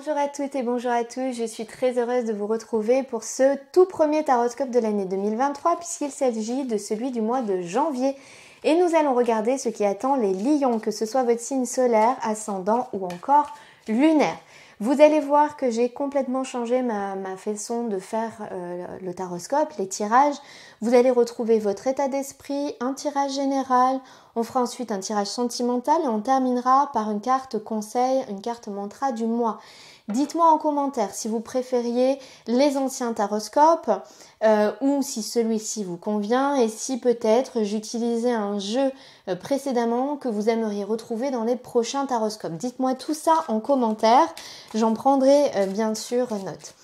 Bonjour à toutes et bonjour à tous, je suis très heureuse de vous retrouver pour ce tout premier taroscope de l'année 2023 puisqu'il s'agit de celui du mois de janvier. Et nous allons regarder ce qui attend les lions, que ce soit votre signe solaire, ascendant ou encore lunaire. Vous allez voir que j'ai complètement changé ma, façon de faire euh, le taroscope, les tirages. Vous allez retrouver votre état d'esprit, un tirage général. On fera ensuite un tirage sentimental et on terminera par une carte conseil, une carte mantra du mois. Dites-moi en commentaire si vous préfériez les anciens taroscopes euh, ou si celui-ci vous convient et si peut-être j'utilisais un jeu euh, précédemment que vous aimeriez retrouver dans les prochains taroscopes. Dites-moi tout ça en commentaire, j'en prendrai euh, bien sûr note.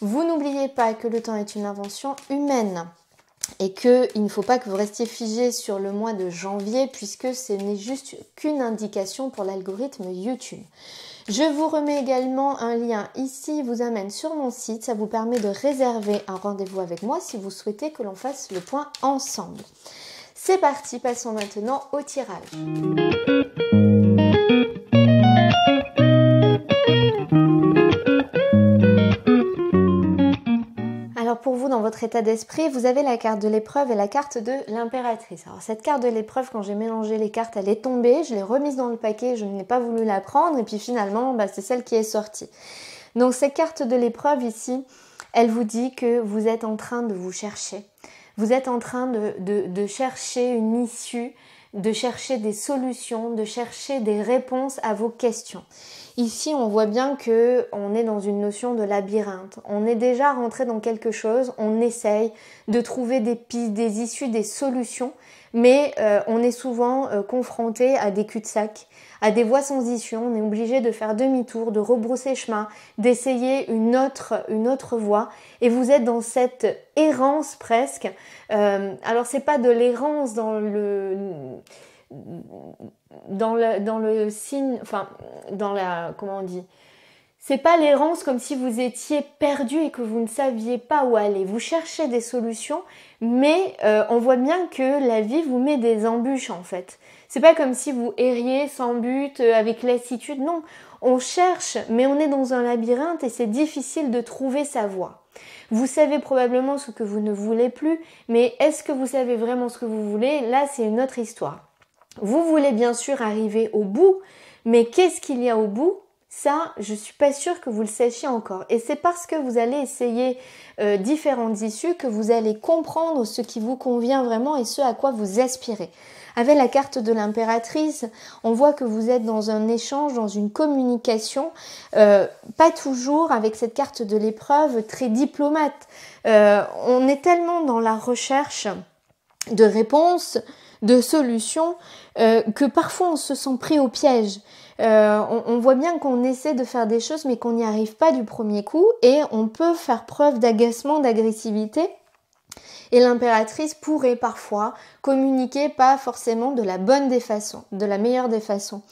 Vous n'oubliez pas que le temps est une invention humaine et qu'il ne faut pas que vous restiez figé sur le mois de janvier puisque ce n'est juste qu'une indication pour l'algorithme YouTube. Je vous remets également un lien ici, vous amène sur mon site, ça vous permet de réserver un rendez-vous avec moi si vous souhaitez que l'on fasse le point ensemble. C'est parti, passons maintenant au tirage. état d'esprit, vous avez la carte de l'épreuve et la carte de l'impératrice. Alors cette carte de l'épreuve, quand j'ai mélangé les cartes, elle est tombée, je l'ai remise dans le paquet, je n'ai pas voulu la prendre, et puis finalement, bah, c'est celle qui est sortie. Donc cette carte de l'épreuve ici, elle vous dit que vous êtes en train de vous chercher. Vous êtes en train de, de chercher une issue, de chercher des solutions, de chercher des réponses à vos questions. Ici, on voit bien que on est dans une notion de labyrinthe. On est déjà rentré dans quelque chose, on essaye de trouver des pistes, des issues, des solutions, mais euh, on est souvent euh, confronté à des cul-de-sac, à des voies sans issue. On est obligé de faire demi-tour, de rebrousser chemin, d'essayer une autre, une autre voie. Et vous êtes dans cette errance presque. Euh, alors, c'est pas de l'errance dans le dans le, dans le signe, enfin, dans la, comment on dit C'est pas l'errance comme si vous étiez perdu et que vous ne saviez pas où aller. Vous cherchez des solutions, mais euh, on voit bien que la vie vous met des embûches en fait. C'est pas comme si vous erriez sans but, euh, avec lassitude, non. On cherche, mais on est dans un labyrinthe et c'est difficile de trouver sa voie. Vous savez probablement ce que vous ne voulez plus, mais est-ce que vous savez vraiment ce que vous voulez Là, c'est une autre histoire. Vous voulez bien sûr arriver au bout, mais qu'est-ce qu'il y a au bout ça, je suis pas sûre que vous le sachiez encore. Et c'est parce que vous allez essayer euh, différentes issues que vous allez comprendre ce qui vous convient vraiment et ce à quoi vous aspirez. Avec la carte de l'impératrice, on voit que vous êtes dans un échange, dans une communication, euh, pas toujours avec cette carte de l'épreuve très diplomate. Euh, on est tellement dans la recherche de réponses de solutions euh, que parfois on se sent pris au piège. Euh, on, voit bien qu'on essaie de faire des choses mais qu'on n'y arrive pas du premier coup et on peut faire preuve d'agacement, d'agressivité. Et l'impératrice pourrait parfois communiquer pas forcément de la bonne des façons, de la meilleure des façons.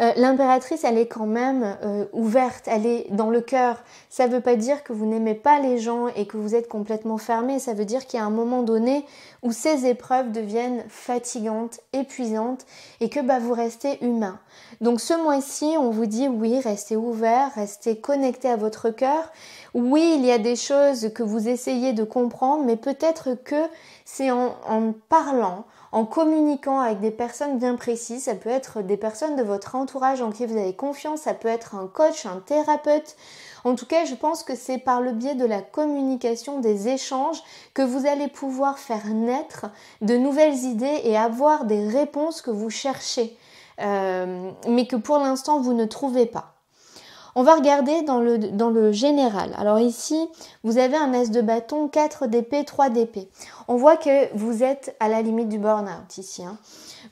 Euh, l'impératrice, elle est quand même euh, ouverte, elle est dans le cœur. Ça ne veut pas dire que vous n'aimez pas les gens et que vous êtes complètement fermé. Ça veut dire qu'il y a un moment donné où ces épreuves deviennent fatigantes, épuisantes et que bah, vous restez humain. Donc ce mois-ci, on vous dit oui, restez ouvert, restez connecté à votre cœur. Oui, il y a des choses que vous essayez de comprendre, mais peut-être que c'est en, en parlant, en communiquant avec des personnes bien précises. Ça peut être des personnes de votre entourage en qui vous avez confiance, ça peut être un coach, un thérapeute. En tout cas, je pense que c'est par le biais de la communication, des échanges, que vous allez pouvoir faire naître de nouvelles idées et avoir des réponses que vous cherchez, euh, mais que pour l'instant vous ne trouvez pas. On va regarder dans le, dans le général. Alors ici, vous avez un as de bâton, 4 d'épée, 3 d'épée. On voit que vous êtes à la limite du burn-out ici. Hein.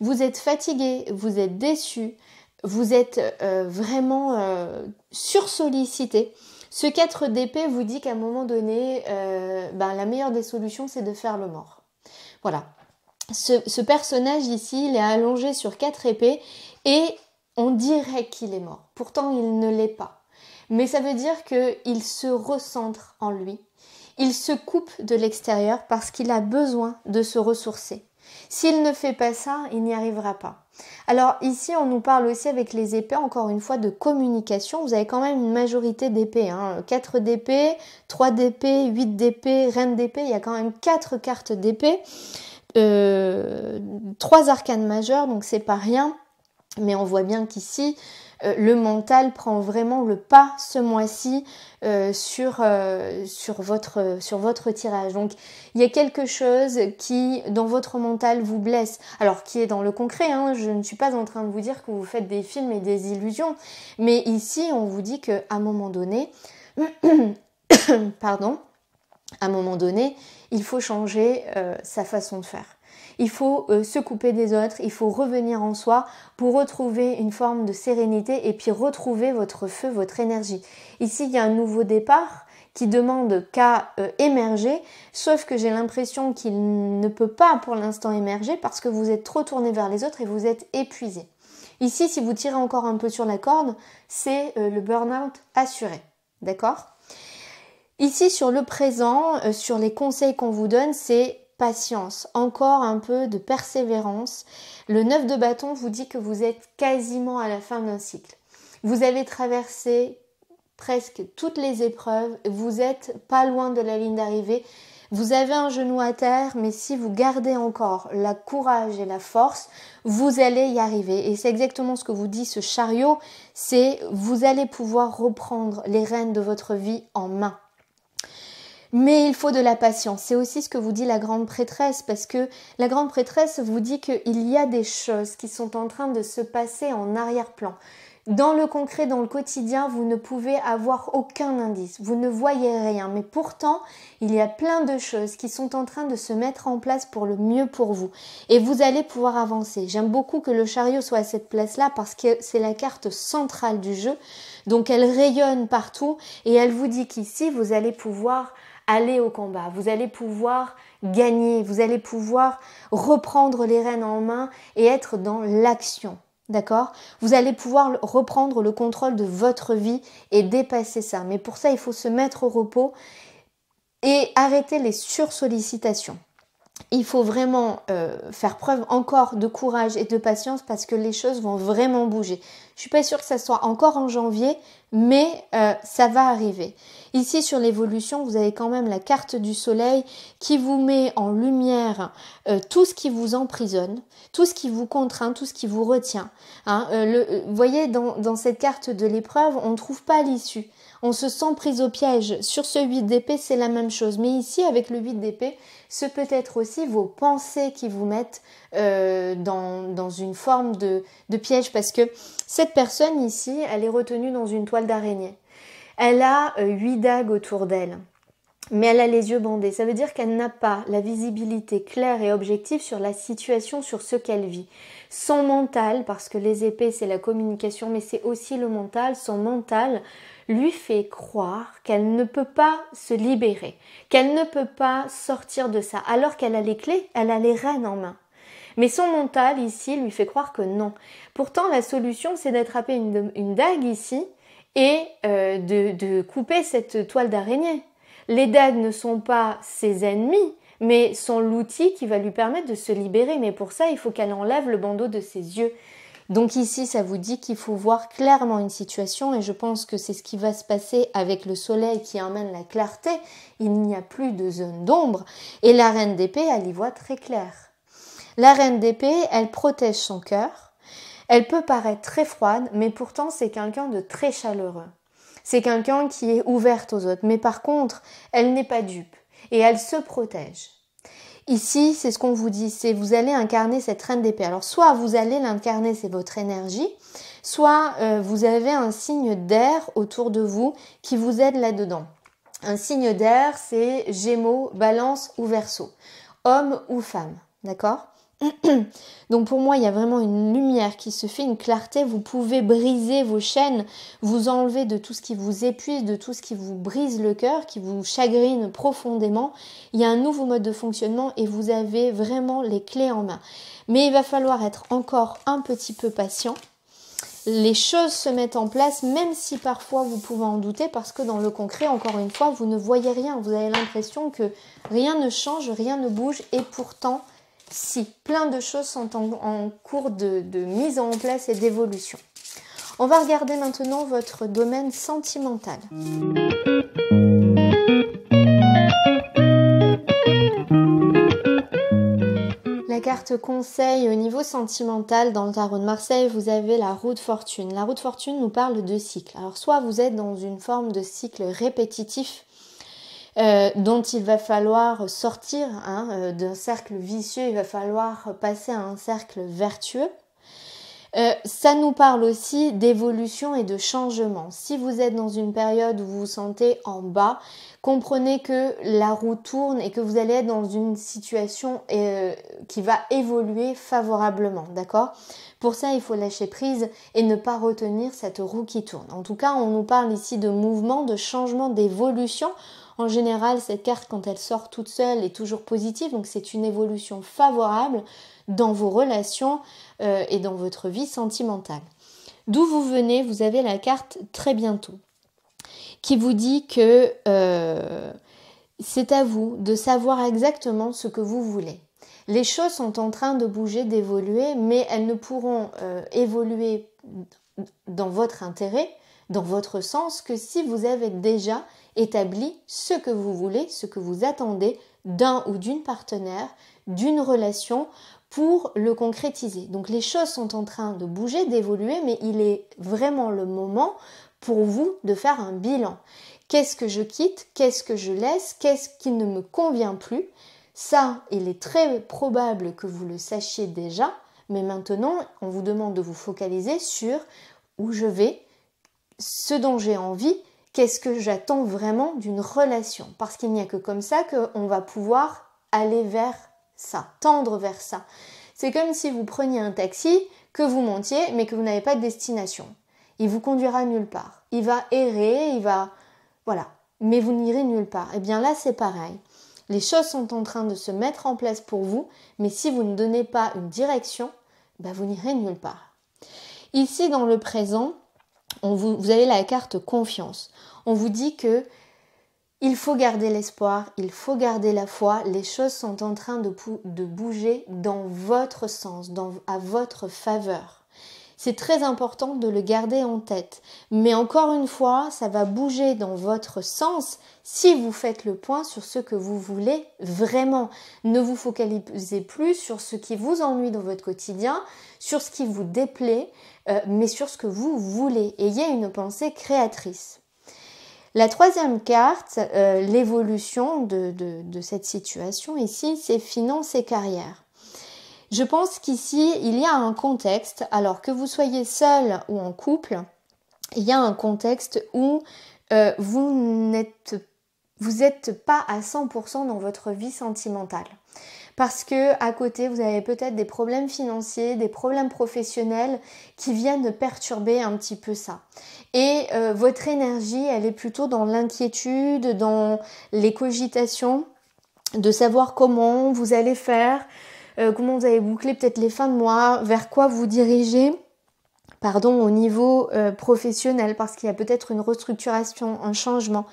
Vous êtes fatigué, vous êtes déçu, vous êtes euh, vraiment euh, sursollicité. Ce 4 d'épée vous dit qu'à un moment donné, euh, ben, la meilleure des solutions, c'est de faire le mort. Voilà. Ce, personnage ici, il est allongé sur quatre épées et on dirait qu'il est mort. Pourtant, il ne l'est pas mais ça veut dire qu'il se recentre en lui. Il se coupe de l'extérieur parce qu'il a besoin de se ressourcer. S'il ne fait pas ça, il n'y arrivera pas. Alors ici, on nous parle aussi avec les épées, encore une fois, de communication. Vous avez quand même une majorité d'épées. 4 hein. d'épées, 3 d'épées, 8 d'épées, reine d'épée. Il y a quand même 4 cartes d'épées. 3 euh, arcanes majeures, donc c'est pas rien. Mais on voit bien qu'ici, euh, le mental prend vraiment le pas ce mois-ci euh, sur, euh, sur, votre, sur votre tirage. Donc il y a quelque chose qui dans votre mental vous blesse, alors qui est dans le concret, hein, je ne suis pas en train de vous dire que vous faites des films et des illusions, mais ici on vous dit qu'à un moment donné, pardon, à un moment donné, il faut changer sa façon de faire. Il faut euh, se couper des autres, il faut revenir en soi pour retrouver une forme de sérénité et puis retrouver votre feu, votre énergie. Ici, il y a un nouveau départ qui demande qu'à euh, émerger, sauf que j'ai l'impression qu'il ne peut pas pour l'instant émerger parce que vous êtes trop tourné vers les autres et vous êtes épuisé. Ici, si vous tirez encore un peu sur la corde, c'est euh, le burn-out assuré. D'accord Ici, sur le présent, sur les conseils qu'on vous donne, c'est patience, encore un peu de persévérance. Le 9 de bâton vous dit que vous êtes quasiment à la fin d'un cycle. Vous avez traversé presque toutes les épreuves, vous êtes pas loin de la ligne d'arrivée. Vous avez un genou à terre, mais si vous gardez encore la courage et la force, vous allez y arriver. Et c'est exactement ce que vous dit ce chariot, c'est vous allez pouvoir reprendre les rênes de votre vie en main. Mais il faut de la patience. C'est aussi ce que vous dit la grande prêtresse, parce que la grande prêtresse vous dit qu'il y a des choses qui sont en train de se passer en arrière-plan. Dans le concret, dans le quotidien, vous ne pouvez avoir aucun indice, vous ne voyez rien, mais pourtant, il y a plein de choses qui sont en train de se mettre en place pour le mieux pour vous. Et vous allez pouvoir avancer. J'aime beaucoup que le chariot soit à cette place-là parce que c'est la carte centrale du jeu. Donc elle rayonne partout et elle vous dit qu'ici, vous allez pouvoir aller au combat, vous allez pouvoir gagner, vous allez pouvoir reprendre les rênes en main et être dans l'action. D'accord Vous allez pouvoir reprendre le contrôle de votre vie et dépasser ça. Mais pour ça, il faut se mettre au repos et arrêter les sursollicitations il faut vraiment euh, faire preuve encore de courage et de patience parce que les choses vont vraiment bouger. Je suis pas sûre que ça soit encore en janvier, mais euh, ça va arriver. Ici sur l'évolution, vous avez quand même la carte du soleil qui vous met en lumière euh, tout ce qui vous emprisonne, tout ce qui vous contraint, tout ce qui vous retient. Hein. vous voyez, dans cette carte de l'épreuve, on ne trouve pas l'issue on se sent pris au piège. Sur ce 8 d'épée, c'est la même chose. Mais ici, avec le 8 d'épée, ce peut être aussi vos pensées qui vous mettent euh, dans, dans, une forme de, de piège. Parce que cette personne ici, elle est retenue dans une toile d'araignée. Elle a euh, huit dagues autour d'elle, mais elle a les yeux bandés. Ça veut dire qu'elle n'a pas la visibilité claire et objective sur la situation, sur ce qu'elle vit. Son mental, parce que les épées c'est la communication, mais c'est aussi le mental, son mental lui fait croire qu'elle ne peut pas se libérer, qu'elle ne peut pas sortir de ça, alors qu'elle a les clés, elle a les rênes en main. Mais son mental ici lui fait croire que non. Pourtant, la solution, c'est d'attraper une, dague ici et euh, de couper cette toile d'araignée. Les dagues ne sont pas ses ennemis, mais sont l'outil qui va lui permettre de se libérer. Mais pour ça, il faut qu'elle enlève le bandeau de ses yeux. Donc ici, ça vous dit qu'il faut voir clairement une situation et je pense que c'est ce qui va se passer avec le soleil qui emmène la clarté. Il n'y a plus de zone d'ombre et la reine d'épée, elle y voit très clair. La reine d'épée, elle protège son cœur. Elle peut paraître très froide, mais pourtant c'est quelqu'un de très chaleureux. C'est quelqu'un qui est ouverte aux autres, mais par contre, elle n'est pas dupe et elle se protège. Ici, c'est ce qu'on vous dit, c'est vous allez incarner cette reine d'épée. Alors soit vous allez l'incarner, c'est votre énergie, soit euh, vous avez un signe d'air autour de vous qui vous aide là-dedans. Un signe d'air, c'est Gémeaux, Balance ou Verseau, homme ou femme, d'accord Donc pour moi, il y a vraiment une lumière qui se fait, une clarté. Vous pouvez briser vos chaînes, vous enlever de tout ce qui vous épuise, de tout ce qui vous brise le cœur, qui vous chagrine profondément. Il y a un nouveau mode de fonctionnement et vous avez vraiment les clés en main. Mais il va falloir être encore un petit peu patient les choses se mettent en place, même si parfois vous pouvez en douter, parce que dans le concret, encore une fois, vous ne voyez rien, vous avez l'impression que rien ne change, rien ne bouge, et pourtant, si plein de choses sont en, cours de, mise en place et d'évolution. On va regarder maintenant votre domaine sentimental. La carte conseil au niveau sentimental dans le tarot de Marseille, vous avez la roue de fortune. La roue de fortune nous parle de cycle. Alors soit vous êtes dans une forme de cycle répétitif euh, dont il va falloir sortir hein, euh, d'un cercle vicieux, il va falloir passer à un cercle vertueux. Euh, ça nous parle aussi d'évolution et de changement. Si vous êtes dans une période où vous vous sentez en bas, comprenez que la roue tourne et que vous allez être dans une situation qui va évoluer favorablement, d'accord Pour ça, il faut lâcher prise et ne pas retenir cette roue qui tourne. En tout cas, on nous parle ici de mouvement, de changement, d'évolution en général, cette carte, quand elle sort toute seule, est toujours positive, donc c'est une évolution favorable dans vos relations euh, et dans votre vie sentimentale. D'où vous venez, vous avez la carte très bientôt, qui vous dit que euh, c'est à vous de savoir exactement ce que vous voulez. Les choses sont en train de bouger, d'évoluer, mais elles ne pourront euh, évoluer dans votre intérêt dans votre sens que si vous avez déjà établi ce que vous voulez, ce que vous attendez d'un ou d'une partenaire, d'une relation pour le concrétiser. Donc les choses sont en train de bouger, d'évoluer, mais il est vraiment le moment pour vous de faire un bilan. Qu'est-ce que je quitte Qu'est-ce que je laisse Qu'est-ce qui ne me convient plus Ça, il est très probable que vous le sachiez déjà, mais maintenant, on vous demande de vous focaliser sur où je vais, ce dont j'ai envie, qu'est-ce que j'attends vraiment d'une relation. Parce qu'il n'y a que comme ça qu'on va pouvoir aller vers ça, tendre vers ça. C'est comme si vous preniez un taxi, que vous montiez, mais que vous n'avez pas de destination. Il vous conduira nulle part. Il va errer, il va... Voilà. Mais vous n'irez nulle part. Et eh bien là, c'est pareil. Les choses sont en train de se mettre en place pour vous, mais si vous ne donnez pas une direction, ben vous n'irez nulle part. Ici, dans le présent, vous, avez la carte confiance. On vous dit que il faut garder l'espoir, il faut garder la foi, les choses sont en train de, bouger dans votre sens, à votre faveur. C'est très important de le garder en tête. Mais encore une fois, ça va bouger dans votre sens si vous faites le point sur ce que vous voulez vraiment. Ne vous focalisez plus sur ce qui vous ennuie dans votre quotidien, sur ce qui vous déplaît, euh, mais sur ce que vous voulez. Ayez une pensée créatrice. La troisième carte, euh, l'évolution de, de cette situation ici, c'est finances et carrière. Je pense qu'ici, il y a un contexte, alors que vous soyez seul ou en couple, il y a un contexte où euh, vous n'êtes vous pas à 100% dans votre vie sentimentale. Parce que à côté, vous avez peut-être des problèmes financiers, des problèmes professionnels qui viennent perturber un petit peu ça. Et euh, votre énergie, elle est plutôt dans l'inquiétude, dans les cogitations de savoir comment vous allez faire, euh, comment vous avez bouclé peut-être les fins de mois, vers quoi vous dirigez pardon, au niveau euh, professionnel parce qu'il y a peut-être une restructuration, un changement.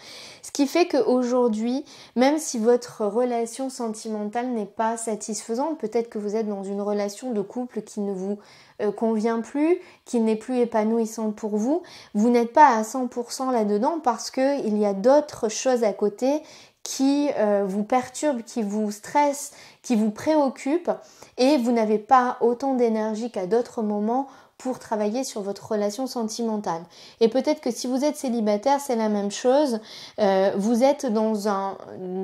Ce qui fait qu'aujourd'hui, même si votre relation sentimentale n'est pas satisfaisante, peut-être que vous êtes dans une relation de couple qui ne vous euh, convient plus, qui n'est plus épanouissante pour vous, vous n'êtes pas à 100% là-dedans parce qu'il y a d'autres choses à côté euh, qui vous perturbe, qui vous stresse, qui vous préoccupe et vous n'avez pas autant d'énergie qu'à d'autres moments pour travailler sur votre relation sentimentale. Et peut-être que si vous êtes célibataire, c'est la même chose. Euh, vous êtes dans un,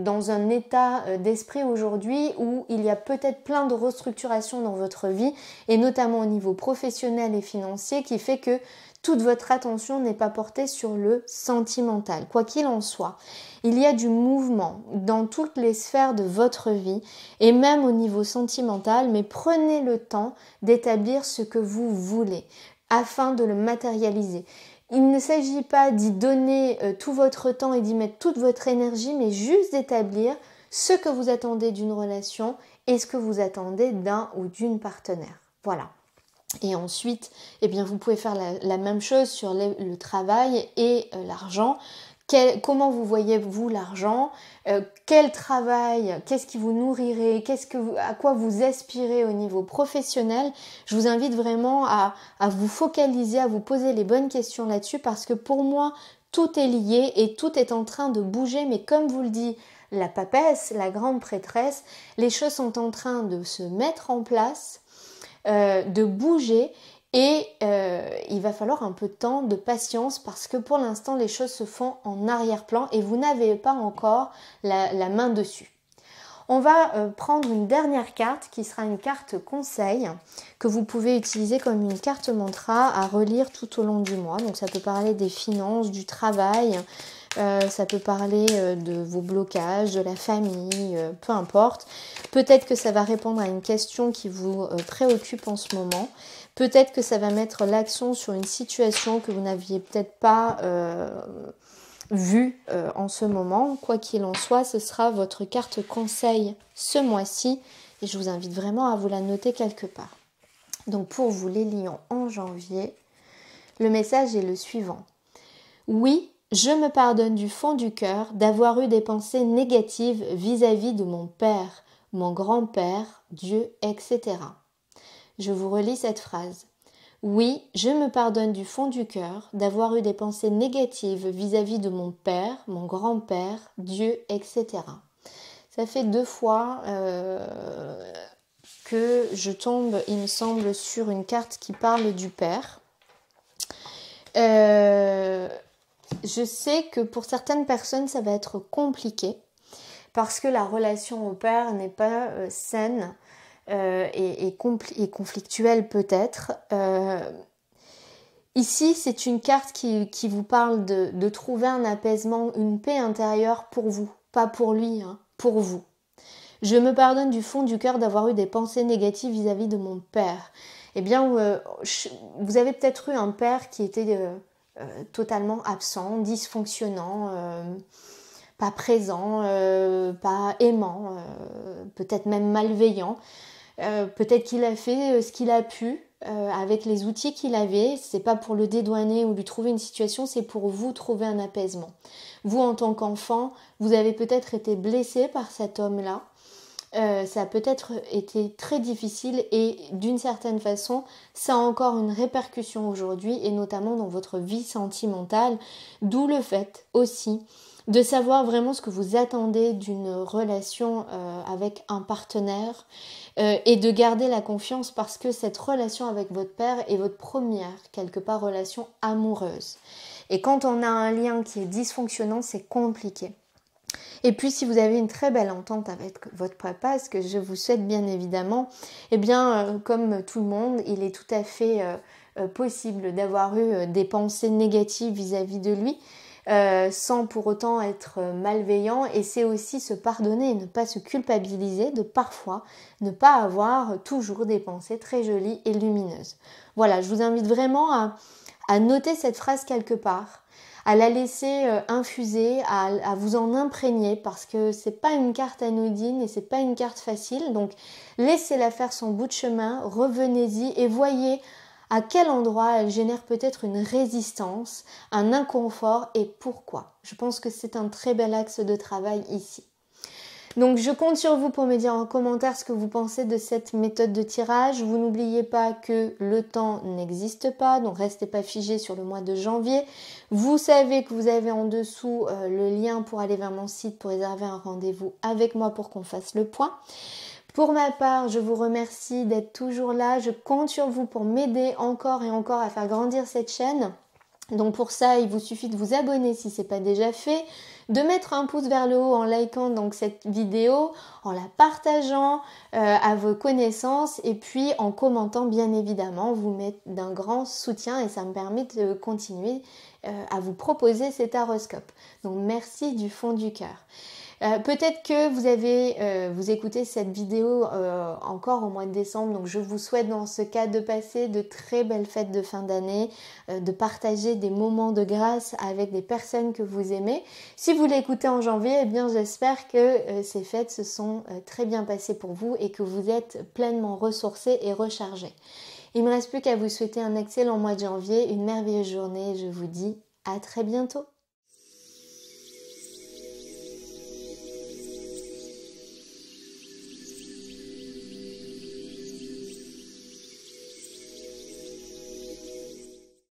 dans un état euh, d'esprit aujourd'hui où il y a peut-être plein de restructurations dans votre vie, et notamment au niveau professionnel et financier, qui fait que toute votre attention n'est pas portée sur le sentimental. Quoi qu'il en soit, il y a du mouvement dans toutes les sphères de votre vie et même au niveau sentimental, mais prenez le temps d'établir ce que vous voulez afin de le matérialiser. Il ne s'agit pas d'y donner euh, tout votre temps et d'y mettre toute votre énergie, mais juste d'établir ce que vous attendez d'une relation et ce que vous attendez d'un ou d'une partenaire. Voilà. Et ensuite, eh bien, vous pouvez faire la, même chose sur le travail et euh, l'argent. comment vous voyez vous l'argent euh, Quel travail Qu'est-ce qui vous nourrirait ce que à quoi vous aspirez au niveau professionnel Je vous invite vraiment à vous focaliser, à vous poser les bonnes questions là-dessus parce que pour moi, tout est lié et tout est en train de bouger. Mais comme vous le dit la papesse, la grande prêtresse, les choses sont en train de se mettre en place euh, de bouger et euh, il va falloir un peu de temps, de patience, parce que pour l'instant les choses se font en arrière-plan et vous n'avez pas encore la, main dessus. On va euh, prendre une dernière carte qui sera une carte conseil que vous pouvez utiliser comme une carte mantra à relire tout au long du mois. Donc ça peut parler des finances, du travail, euh, ça peut parler euh, de vos blocages, de la famille, euh, peu importe. Peut-être que ça va répondre à une question qui vous préoccupe en ce moment. Peut-être que ça va mettre l'accent sur une situation que vous n'aviez peut-être pas vue en ce moment. Quoi qu'il en soit, ce sera votre carte conseil ce mois-ci et je vous invite vraiment à vous la noter quelque part. Donc pour vous les lions en janvier, le message est le suivant. Oui, je me pardonne du fond du cœur d'avoir eu des pensées négatives vis-à-vis de mon père, mon grand-père, Dieu, etc. Je vous relis cette phrase. Oui, je me pardonne du fond du cœur d'avoir eu des pensées négatives vis-à-vis de mon père, mon grand-père, Dieu, etc. Ça fait deux fois euh, que je tombe, il me semble, sur une carte qui parle du père. Euh, je sais que pour certaines personnes, ça va être compliqué parce que la relation au père n'est pas euh, saine euh, et, conflictuelle peut-être. Euh, ici, c'est une carte qui, vous parle de, trouver un apaisement, une paix intérieure pour vous, pas pour lui, hein, pour vous. Je me pardonne du fond du cœur d'avoir eu des pensées négatives vis-à-vis de mon père. Eh bien, vous avez peut-être eu un père qui était euh, totalement absent, dysfonctionnant, euh, pas présent, euh, pas aimant, peut-être même malveillant. peut-être qu'il a fait ce qu'il a pu avec les outils qu'il avait. C'est pas pour le dédouaner ou lui trouver une situation, c'est pour vous trouver un apaisement. Vous, en tant qu'enfant, vous avez peut-être été blessé par cet homme-là. Euh, ça a peut-être été très difficile et d'une certaine façon, ça a encore une répercussion aujourd'hui et notamment dans votre vie sentimentale, d'où le fait aussi de savoir vraiment ce que vous attendez d'une relation euh, avec un partenaire euh, et de garder la confiance parce que cette relation avec votre père est votre première, quelque part, relation amoureuse. Et quand on a un lien qui est dysfonctionnant, c'est compliqué. Et puis si vous avez une très belle entente avec votre papa, ce que je vous souhaite bien évidemment, eh bien euh, comme tout le monde, il est tout à fait euh, euh, possible d'avoir eu des pensées négatives vis-à-vis de lui. sans pour autant être malveillant et c'est aussi se pardonner, et ne pas se culpabiliser de parfois ne pas avoir toujours des pensées très jolies et lumineuses. Voilà, je vous invite vraiment à noter cette phrase quelque part, euh, à la laisser infuser, à, vous en imprégner parce que c'est pas une carte anodine et c'est pas une carte facile. Donc laissez-la faire son bout de chemin, revenez-y et voyez à quel endroit elle génère peut-être une résistance, un inconfort et pourquoi. Je pense que c'est un très bel axe de travail ici. Donc je compte sur vous pour me dire en commentaire ce que vous pensez de cette méthode de tirage. Vous n'oubliez pas que le temps n'existe pas, donc restez pas figé sur le mois de janvier. Vous savez que vous avez en dessous euh, le lien pour aller vers mon site pour réserver un rendez-vous avec moi pour qu'on fasse le point. Pour ma part, je vous remercie d'être toujours là. Je compte sur vous pour m'aider encore et encore à faire grandir cette chaîne. Donc pour ça, il vous suffit de vous abonner si ce n'est pas déjà fait de mettre un pouce vers le haut en likant donc cette vidéo, en la partageant euh, à vos connaissances et puis en commentant bien évidemment, vous mettre d'un grand soutien et ça me permet de continuer euh, à vous proposer cet horoscope. Donc merci du fond du cœur. Euh, peut-être que vous avez, euh, vous écoutez cette vidéo euh, encore au mois de décembre, donc je vous souhaite dans ce cas de passer de très belles fêtes de fin d'année, de partager des moments de grâce avec des personnes que vous aimez. Si vous l'écoutez en janvier, eh bien j'espère que ces fêtes se sont très bien passées pour vous et que vous êtes pleinement ressourcés et rechargés. Il me reste plus qu'à vous souhaiter un excellent mois de janvier, une merveilleuse journée. Je vous dis à très bientôt.